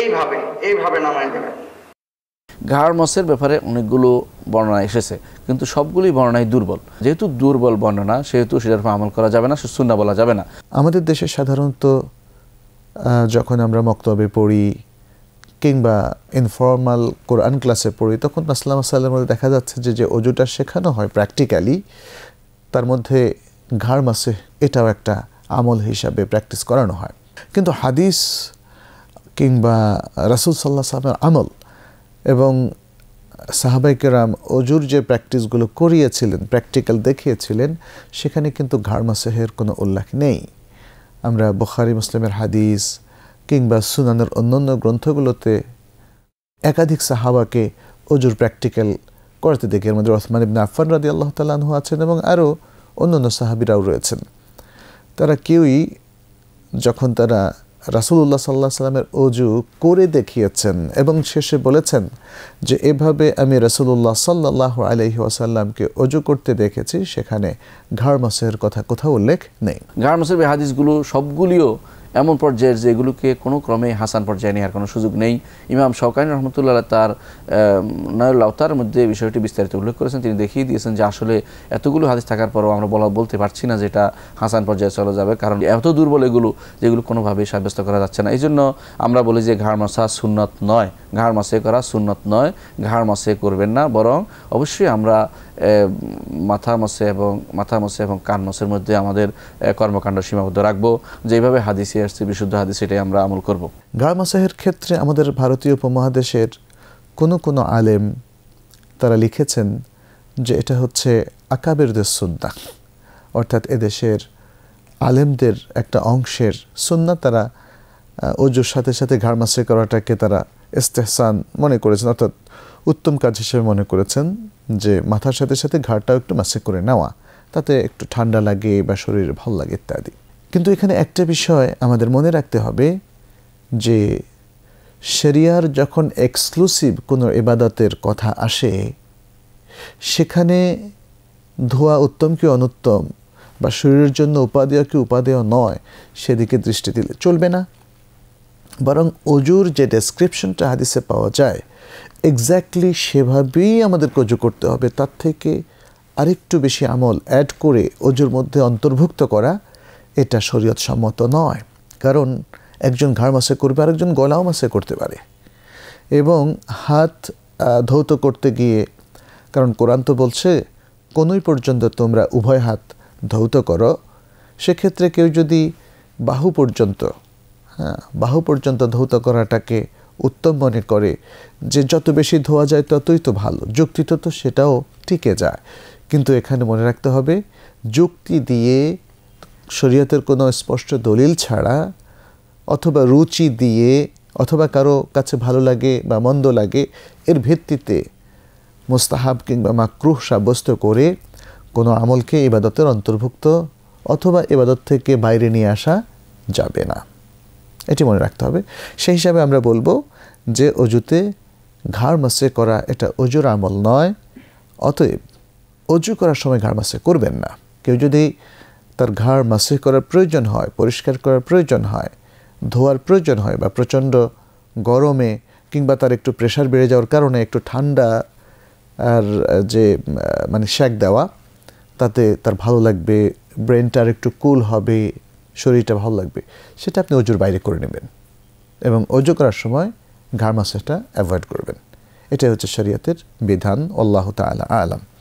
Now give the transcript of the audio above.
এইভাবে এইভাবে নামায় দেবেন ঘাড় মসের ব্যাপারে অনেকগুলো বর্ণনা এসেছে কিন্তু সবগুলি বর্ণনাই দুর্বল যেহেতু দুর্বল বর্ণনা সেহেতু সেটার উপর আমল করা যাবে না সে বলা যাবে না আমাদের দেশে সাধারণত যখন আমরা মক্তবে পড়ি কিংবা ইনফর্মাল কোরআন ক্লাসে পড়ি তখন আসলাম মধ্যে দেখা যাচ্ছে যে যে অজুটা শেখানো হয় প্র্যাকটিক্যালি তার মধ্যে ঘাড় মাসে এটাও একটা আমল হিসাবে প্র্যাকটিস করানো হয় কিন্তু হাদিস কিংবা রাসুল সাল্লাহ সাহেবের আমল এবং সাহাবাইকেরাম অজুর যে প্র্যাকটিসগুলো করিয়েছিলেন প্র্যাকটিক্যাল দেখিয়েছিলেন সেখানে কিন্তু ঘাড়মাসেহের কোনো উল্লেখ নেই আমরা বখারি মুসলিমের হাদিস কিংবা সুনানের অন্যান্য গ্রন্থগুলোতে একাধিক সাহাবাকে অজুর প্র্যাকটিক্যাল করতে দেখি এর মধ্যে ওসমান ইবনে আফান রাদি আল্লাহ তালু আছেন এবং আরও অন্যান্য সাহাবিরাও রয়েছেন তারা কেউই যখন তারা রাসুল্লাহ সাল্লাহ সাল্লামের অজু করে দেখিয়েছেন এবং শেষে বলেছেন যে এভাবে আমি রাসুল্লাহ সাল্লাহ আলহি আসাল্লামকে অজু করতে দেখেছি সেখানে ঘাড় মাসের কথা কোথাও উল্লেখ নেই ঘাড় মাসের হাদিসগুলো সবগুলিও এমন পর্যায়ের যেগুলোকে কোনো ক্রমে হাসান পর্যায়ে নেওয়ার কোনো সুযোগ নেই ইমাম শওকানি রহমতুল্লাহ তার নয়ল আওতার মধ্যে বিষয়টি বিস্তারিত উল্লেখ করেছেন তিনি দেখিয়ে দিয়েছেন যে আসলে এতগুলো হাদিস থাকার পরও আমরা বলা বলতে পারছি না যেটা হাসান পর্যায়ে চলে যাবে কারণ এত দুর্বল এগুলো যেগুলো কোনোভাবেই সাব্যস্ত করা যাচ্ছে না এই জন্য আমরা বলি যে ঘাড় মশা সুন্নত নয় ঘাড় মাসে করা সুন্নত নয় ঘাড় মাসে করবেন না বরং অবশ্যই আমরা মাথা মাসে এবং মাথা মাসে এবং কান মাসের মধ্যে আমাদের কর্মকাণ্ড সীমাবদ্ধ রাখবো যেভাবে হাদিসে আসছে বিশুদ্ধ হাদিস এটাই আমরা আমল করব। ঘাড় মাসাহের ক্ষেত্রে আমাদের ভারতীয় উপমহাদেশের কোনো কোনো আলেম তারা লিখেছেন যে এটা হচ্ছে আকাবেরদের সুন্না অর্থাৎ এদেশের আলেমদের একটা অংশের সুন্না তারা অজুর সাথে সাথে ঘাড় মাসে করাটাকে তারা ইস্তেহসান মনে করেছেন অর্থাৎ উত্তম কাজ হিসেবে মনে করেছেন যে মাথার সাথে সাথে ঘাড়টাও একটু মাসে করে নেওয়া তাতে একটু ঠান্ডা লাগে বা শরীর ভালো লাগে ইত্যাদি কিন্তু এখানে একটা বিষয় আমাদের মনে রাখতে হবে যে শরিয়ার যখন এক্সক্লুসিভ কোনো এবাদতের কথা আসে সেখানে ধোয়া উত্তম কি অনুত্তম বা শরীরের জন্য উপাদেয় কি উপাদেয় নয় সেদিকে দৃষ্টি দিলে চলবে না বরং অজুর যে ডেসক্রিপশনটা হাদিসে পাওয়া যায় এক্স্যাক্টলি সেভাবেই আমাদের অজু করতে হবে তার থেকে আরেকটু বেশি আমল অ্যাড করে অজুর মধ্যে অন্তর্ভুক্ত করা এটা শরীয়ত সম্মত নয় কারণ একজন ঘাড় মাসে করবে আরেকজন গলাও মাসে করতে পারে এবং হাত ধৌত করতে গিয়ে কারণ কোরআন তো বলছে কোনোই পর্যন্ত তোমরা উভয় হাত ধৌত করো সেক্ষেত্রে কেউ যদি বাহু পর্যন্ত হ্যাঁ, বাহু পর্যন্ত ধৌত করাটাকে উত্তম মনে করে যে যত বেশি ধোয়া যায় ততই তো ভালো যুক্তিতে তো সেটাও টিকে যায় কিন্তু এখানে মনে রাখতে হবে যুক্তি দিয়ে শরীয়তের কোনো স্পষ্ট দলিল ছাড়া অথবা রুচি দিয়ে অথবা কারো কাছে ভালো লাগে বা মন্দ লাগে এর ভিত্তিতে মোস্তাহাব কিংবা মাক্রুহ সাব্যস্ত করে কোনো আমলকে ইবাদতের অন্তর্ভুক্ত অথবা ইবাদত থেকে বাইরে নিয়ে আসা যাবে না এটি মনে রাখতে হবে সেই হিসাবে আমরা বলবো যে অজুতে ঘাড় মাসে করা এটা অজুর আমল নয় অতএব অজু করার সময় ঘাড় মাসে করবেন না কেউ যদি তার ঘাড় মাসে করার প্রয়োজন হয় পরিষ্কার করার প্রয়োজন হয় ধোয়ার প্রয়োজন হয় বা প্রচণ্ড গরমে কিংবা তার একটু প্রেশার বেড়ে যাওয়ার কারণে একটু ঠান্ডা আর যে মানে শ্যাক দেওয়া তাতে তার ভালো লাগবে ব্রেনটার একটু কুল হবে শরীরটা ভালো লাগবে সেটা আপনি অজুর বাইরে করে নেবেন এবং অজু করার সময় ঘাড় মাসাজটা অ্যাভয়েড করবেন এটাই হচ্ছে শরীয়তের বিধান আল্লাহ তালা আলাম